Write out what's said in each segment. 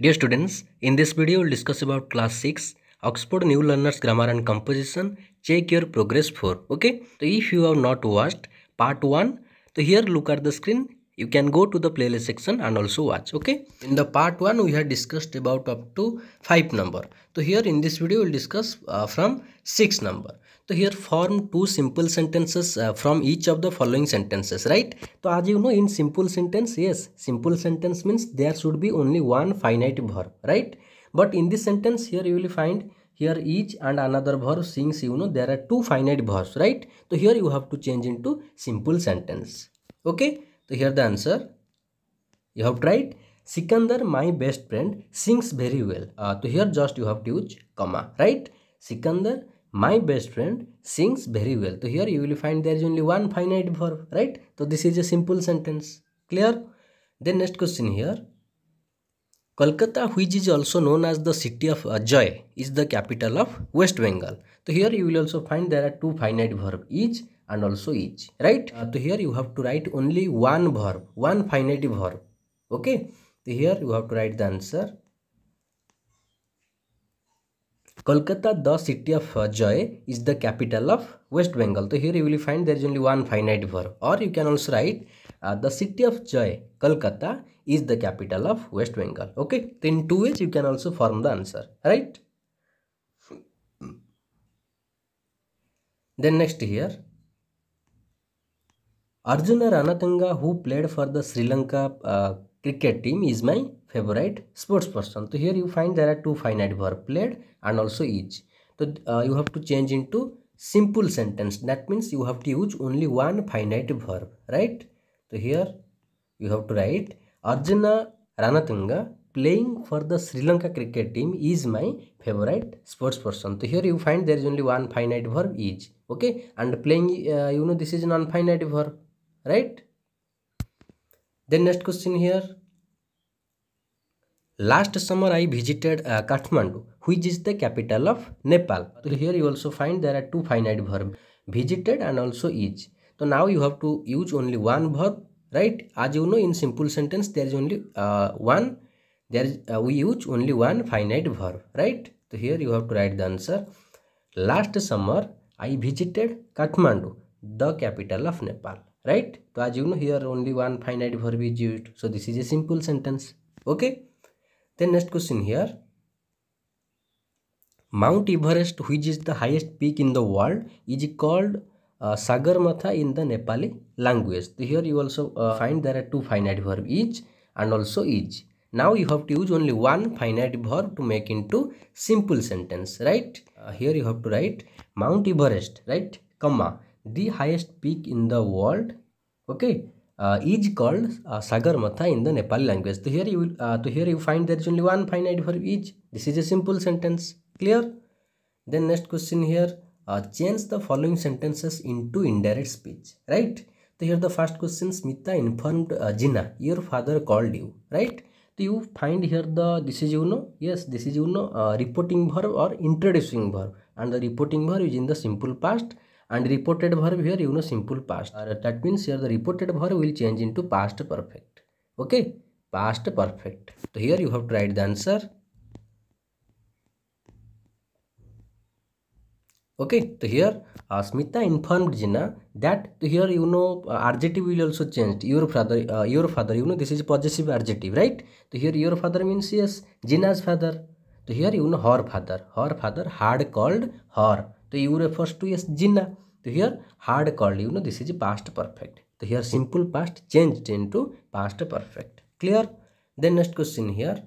Dear students, in this video we'll discuss about class 6 Oxford New Learners Grammar and Composition check your progress for okay. So if you have not watched part 1 so here look at the screen you can go to the playlist section and also watch okay. In the part 1 we had discussed about up to 5 number. So here in this video we'll discuss uh, from 6 number. तो here form two simple sentences uh, from each of the following sentences right So as you know in simple sentence yes simple sentence means there should be only one finite verb right but in this sentence here you will find here each and another verb sings. you know there are two finite verbs right so here you have to change into simple sentence okay so here the answer you have tried Sikandar my best friend sings very well uh, so here just you have to use comma right Sikandar my best friend sings very well so here you will find there is only one finite verb right so this is a simple sentence clear then next question here kolkata which is also known as the city of joy is the capital of west bengal so here you will also find there are two finite verb each, and also each, right uh, so here you have to write only one verb one finite verb okay so here you have to write the answer Kolkata, the city of uh, joy, is the capital of West Bengal. So here you will find there is only one finite verb. Or you can also write uh, the city of joy, Kolkata, is the capital of West Bengal. Okay. Then two ways you can also form the answer. Right. Then next here. Arjuna Ranatanga, who played for the Sri Lanka uh, cricket team is my favorite sports person. So here you find there are two finite verb played and also each. So uh, you have to change into simple sentence. That means you have to use only one finite verb, right? So here you have to write Arjuna Ranatunga playing for the Sri Lanka cricket team is my favorite sports person. So here you find there is only one finite verb each. Okay. And playing, uh, you know, this is an unfinite verb, right? then next question here last summer i visited uh, kathmandu which is the capital of nepal so here you also find there are two finite verb visited and also is so now you have to use only one verb right as you know in simple sentence there is only uh, one there is, uh, we use only one finite verb right so here you have to write the answer last summer i visited kathmandu the capital of nepal right so as you know here only one finite verb is used so this is a simple sentence okay then next question here mount everest which is the highest peak in the world is called uh, sagarmatha in the nepali language so here you also uh, find there are two finite verb is and also is now you have to use only one finite verb to make into simple sentence right uh, here you have to write mount everest right comma the highest peak in the world okay uh, is called uh, sagarmatha in the nepali language so here you will, uh, to here you find there is only one finite verb each this is a simple sentence clear then next question here uh, change the following sentences into indirect speech right so here the first question smita informed uh, jina your father called you right so you find here the this is you know yes this is you know uh, reporting verb or introducing verb and the reporting verb is in the simple past and reported verb here you know simple past uh, that means here the reported verb will change into past perfect okay past perfect so here you have to write the answer okay so here uh, smita informed jina that so here you know uh, adjective will also change your father uh, your father you know this is possessive adjective right so here your father means yes jina's father so here you know her father her father had called her so you refer to as Jinnah. So here hard called, you know, this is past perfect. So here simple past changed into past perfect. Clear? Then next question here.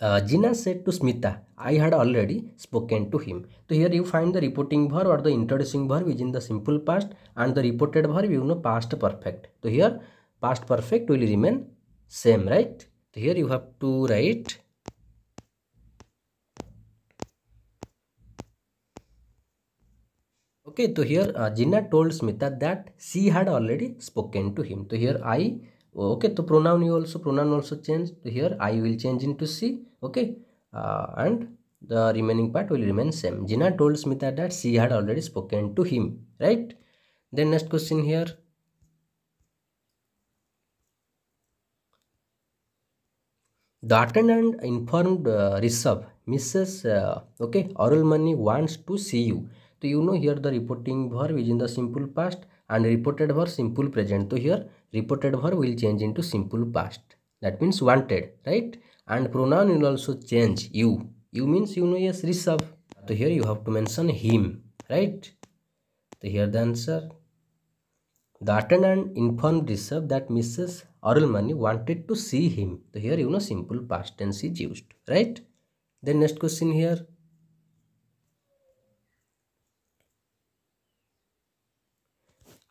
Uh, Jina said to Smita, I had already spoken to him. So here you find the reporting verb or the introducing verb is in the simple past and the reported verb you know past perfect. So here past perfect will remain same, right? So here you have to write okay so here uh, told Smita that she had already spoken to him so here I okay so pronoun you also pronoun also change so here I will change into she okay uh, and the remaining part will remain same Jina told Smita that she had already spoken to him right then next question here The attendant informed uh, Rishabh, Mrs. Uh, okay, Oral Money wants to see you. So you know here the reporting verb is in the simple past and reported verb simple present. So here reported verb will change into simple past. That means wanted, right? And pronoun will also change you. You means you know yes Rishabh. So here you have to mention him, right? So here the answer. The attendant informed Rishabh that Mrs. Arulmani wanted to see him. So here you know simple past tense is used, right? Then next question here.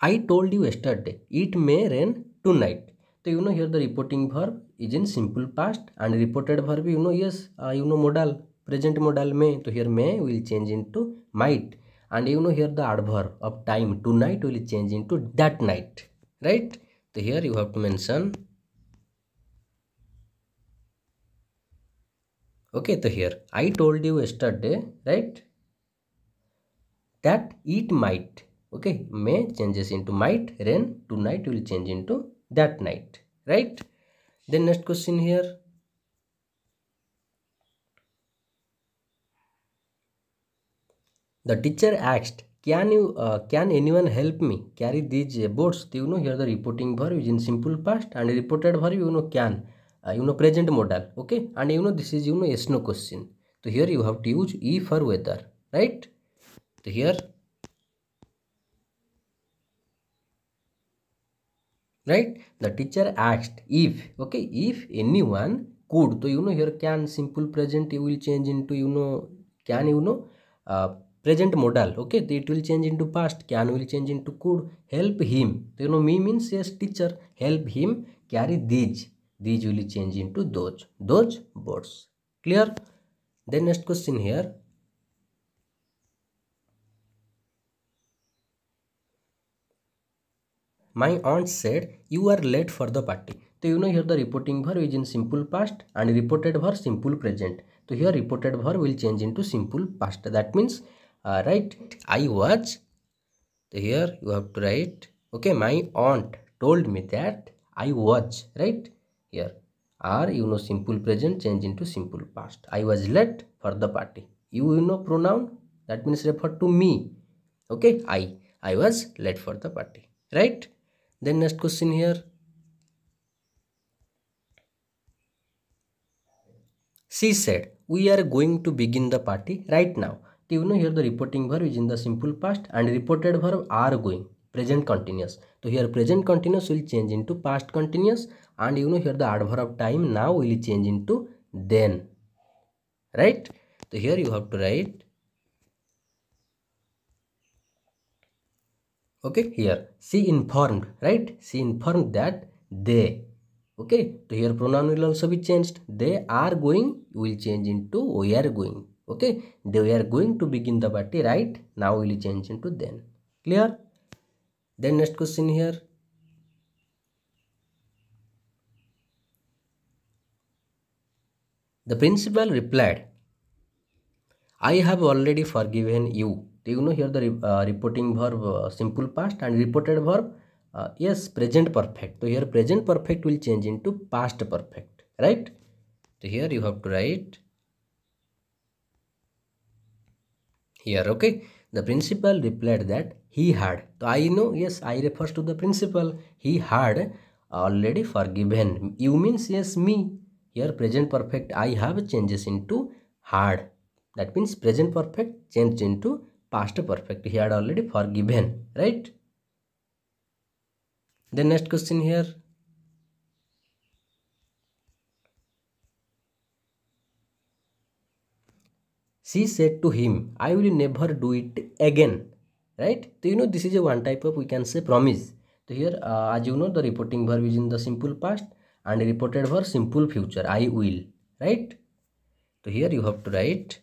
I told you yesterday, it may rain tonight. So you know here the reporting verb is in simple past and reported verb you know yes, uh, you know modal, present modal may. So here may will change into might and you know here the adverb of time tonight will change into that night, right? So here you have to mention okay so here i told you yesterday right that it might okay may changes into might then tonight will change into that night right then next question here the teacher asked can you uh, can anyone help me carry these uh, boards? You know here the reporting verb is in simple past and reported verb you know can uh, you know present modal okay and you know this is you know yes no question. So here you have to use e for weather right? So here right the teacher asked if okay if anyone could so you know here can simple present you will change into you know can you know uh, present modal okay तो it will change into past can will change into could help him तो you know me means yes teacher help him carry these these will change into those those words clear then next question here my aunt said you are late for the party तो you know here the reporting verb is in simple past and reported verb simple present तो here reported verb will change into simple past that means uh, right i was so here you have to write okay my aunt told me that i was right here are you know simple present change into simple past i was late for the party you, you know pronoun that means refer to me okay i i was late for the party right then next question here she said we are going to begin the party right now you know here the reporting verb is in the simple past and reported verb are going present continuous so here present continuous will change into past continuous and you know here the adverb of time now will change into then right so here you have to write okay here she informed right she informed that they okay so here pronoun will also be changed they are going will change into we are going okay they were going to begin the party right now will change into then clear then next question here the principal replied i have already forgiven you do you know here the uh, reporting verb uh, simple past and reported verb uh, yes present perfect so here present perfect will change into past perfect right so here you have to write here okay the principal replied that he had so i know yes i refers to the principal he had already forgiven you means yes me here present perfect i have changes into had that means present perfect changed into past perfect he had already forgiven right The next question here she said to him I will never do it again right तो you know this is a one type of we can say promise तो here as you know the reporting verb is in the simple past and reported verb simple future I will write तो here you have to write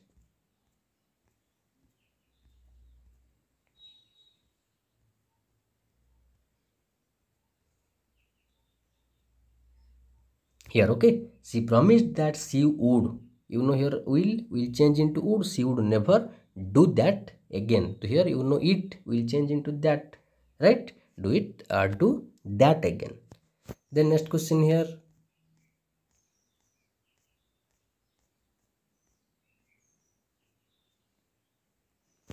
here okay she promised that she would you know here will will change into would she would never do that again so here you know it will change into that right do it or do that again then next question here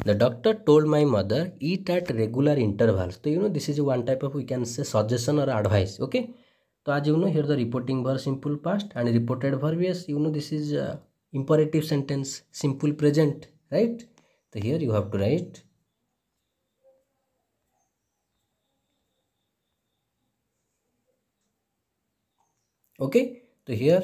the doctor told my mother eat at regular intervals so you know this is one type of we can say suggestion or advice okay so as you know here the reporting verb simple past and reported verb is, you know this is uh, imperative sentence simple present right. So here you have to write okay so here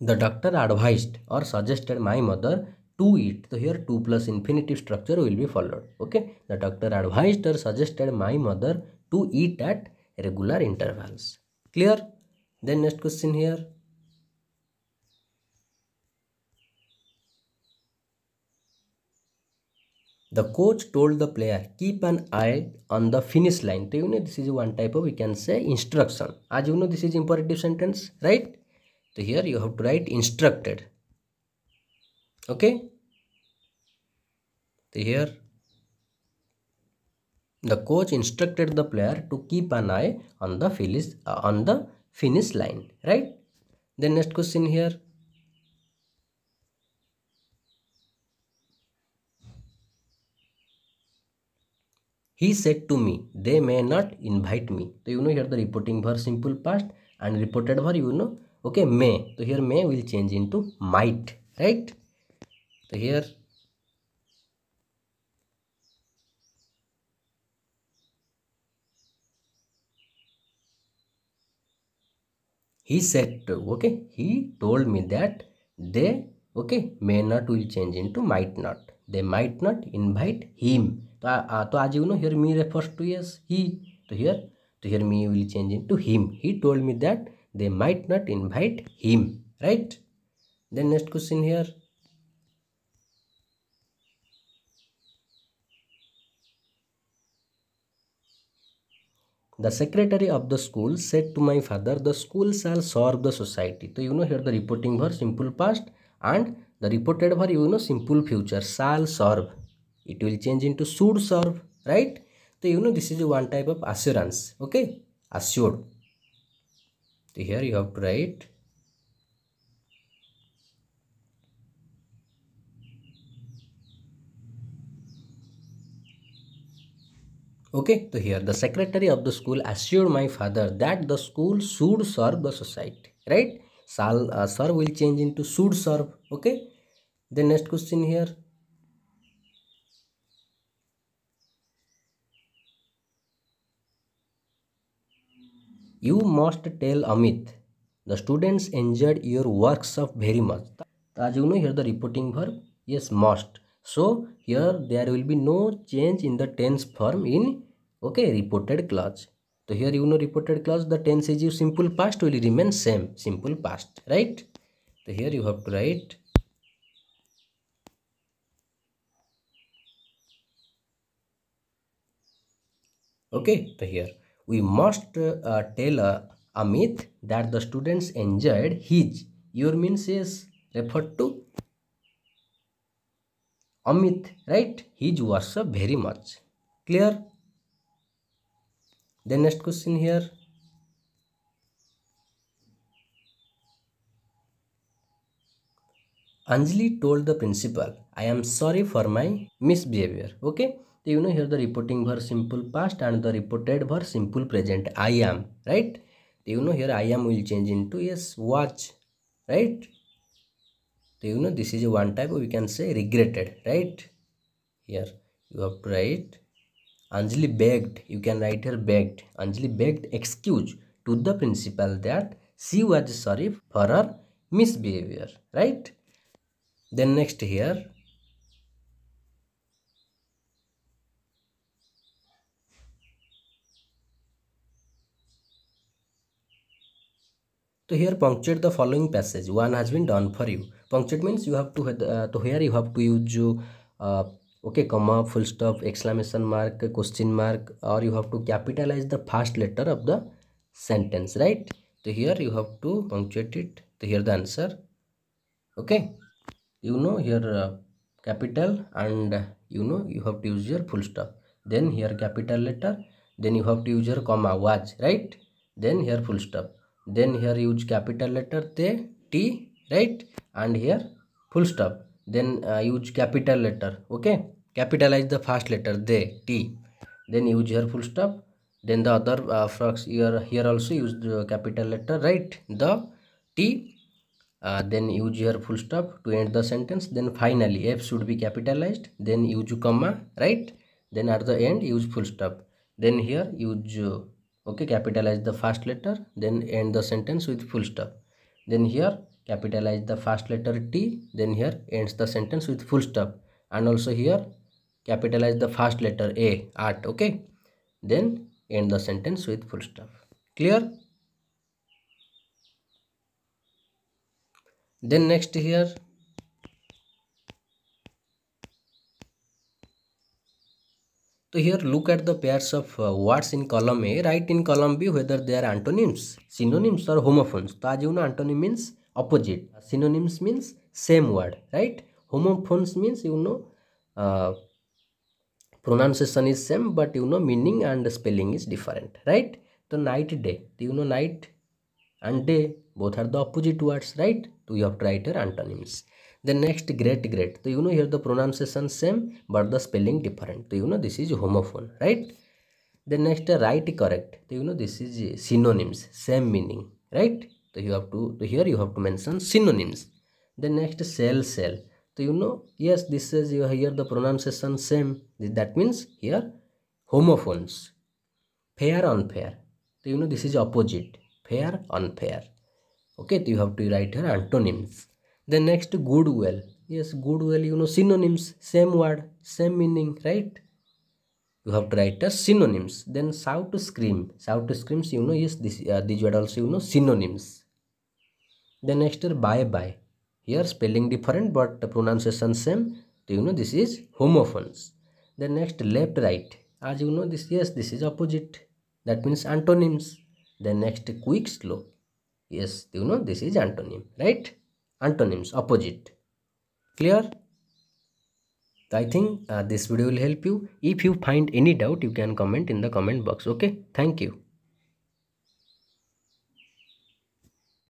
the doctor advised or suggested my mother to eat so here 2 plus infinitive structure will be followed okay the doctor advised or suggested my mother to eat at regular intervals. Clear? Then next question here. The coach told the player, keep an eye on the finish line. So you know this is one type of we can say instruction. As you know this is imperative sentence, right? So here you have to write instructed. Okay. So here The coach instructed the player to keep an eye on the finish uh, on the finish line, right? Then next question here. He said to me, they may not invite me. So you know here the reporting verb simple past and reported verb you know okay may. So here may will change into might, right? So here he said to okay he told me that they okay may not will change into might not they might not invite him so, uh, uh so as you know here me refers to yes he so here so here me will change into him he told me that they might not invite him right then next question here The secretary of the school said to my father, the school shall serve the society. So you know here the reporting verb simple past and the reported verb you know simple future shall serve. It will change into should serve, right? So you know this is one type of assurance, okay? Assured. So here you have to write Okay, so here the secretary of the school assured my father that the school should serve the society, right? Sal, uh, serve will change into should serve, okay? Then next question here. You must tell Amit, the students enjoyed your works of very much. As you know, here the reporting verb, yes, must. So, here there will be no change in the tense form in okay reported clause so here you know reported clause the tense is used simple past will remain same simple past right so here you have to write okay so here we must uh, tell uh, amit that the students enjoyed his your means is referred to amit right his was very much clear then next question here Anjali told the principal, I am sorry for my misbehavior. Okay. So you know here the reporting verb simple past and the reported verb simple present. I am. Right. So you know here I am will change into yes watch. Right. So you know this is one type we can say regretted. Right. Here you have to write anjali begged you can write here begged anjali begged excuse to the principal that she was sorry for her misbehavior right then next here So here punctuate the following passage. One has been done for you. Punctuate means you have to uh, to here you have to use uh, okay comma full stop exclamation mark question mark or you have to capitalize the first letter of the sentence right so here you have to punctuate it so here the answer okay you know here uh, capital and uh, you know you have to use your full stop then here capital letter then you have to use your comma watch right then here full stop then here use capital letter the t right and here full stop then uh, use capital letter okay capitalize the first letter they T then use your full stop then the other uh, frogs here here also use the capital letter right the T uh, then use your full stop to end the sentence then finally f should be capitalized then use comma right then at the end use full stop then here use uh, okay capitalize the first letter then end the sentence with full stop then here capitalize the first letter t then here ends the sentence with full stop and also here capitalize the first letter a art okay then end the sentence with full stop clear then next here So here look at the pairs of uh, words in column A, write in column B whether they are antonyms, synonyms or homophones. Tajuna you know antonym means opposite, synonyms means same word, right? Homophones means you know uh, pronunciation is same but you know meaning and spelling is different right so night day you know night and day both are the opposite words right so you have to write your antonyms The next great great so you know here the pronunciation same but the spelling different so you know this is homophone right The next right correct so you know this is synonyms same meaning right so you have to so here you have to mention synonyms The next cell cell so you know, yes, this is you hear the pronunciation same. That means here homophones. Fair, unfair. So you know this is opposite. Fair, unfair. Okay, so you have to write here antonyms. Then next goodwill. Yes, goodwill, you know, synonyms, same word, same meaning, right? You have to write as synonyms. Then shout to scream. Shout to screams, you know, yes, this, uh, these word also, you know, synonyms. Then next, bye-bye here spelling different but pronunciation same. So you know this is homophones. Then next left right. As you know this yes this is opposite. That means antonyms. Then next quick slow. Yes you know this is antonym right. Antonyms opposite. Clear? So I think uh, this video will help you. If you find any doubt you can comment in the comment box. Okay. Thank you.